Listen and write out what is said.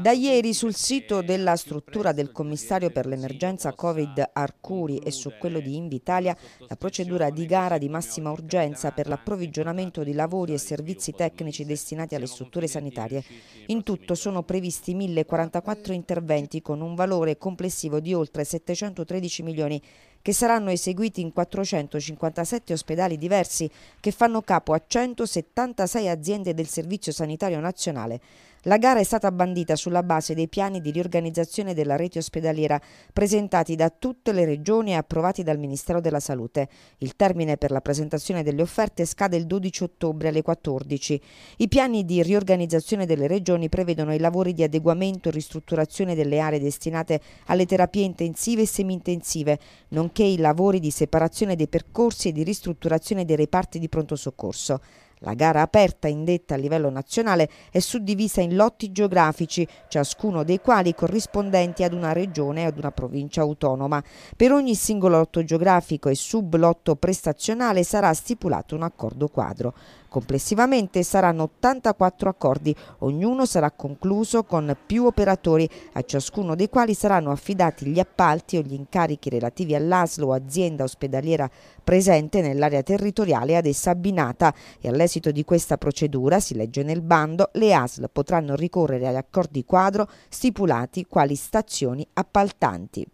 Da ieri sul sito della struttura del commissario per l'emergenza Covid Arcuri e su quello di Invitalia la procedura di gara di massima urgenza per l'approvvigionamento di lavori e servizi tecnici destinati alle strutture sanitarie. In tutto sono previsti 1044 interventi con un valore complessivo di oltre 713 milioni che saranno eseguiti in 457 ospedali diversi che fanno capo a 176 aziende del Servizio Sanitario Nazionale. La gara è stata bandita sulla base dei piani di riorganizzazione della rete ospedaliera presentati da tutte le regioni e approvati dal Ministero della Salute. Il termine per la presentazione delle offerte scade il 12 ottobre alle 14. I piani di riorganizzazione delle regioni prevedono i lavori di adeguamento e ristrutturazione delle aree destinate alle terapie intensive e semi-intensive, nonché nonché i lavori di separazione dei percorsi e di ristrutturazione dei reparti di pronto soccorso. La gara aperta indetta a livello nazionale è suddivisa in lotti geografici, ciascuno dei quali corrispondenti ad una regione e ad una provincia autonoma. Per ogni singolo lotto geografico e sublotto prestazionale sarà stipulato un accordo quadro. Complessivamente saranno 84 accordi, ognuno sarà concluso con più operatori, a ciascuno dei quali saranno affidati gli appalti o gli incarichi relativi all'ASLO, azienda ospedaliera presente nell'area territoriale ad essa abbinata e all'estero esito di questa procedura, si legge nel bando, le ASL potranno ricorrere agli accordi quadro stipulati quali stazioni appaltanti.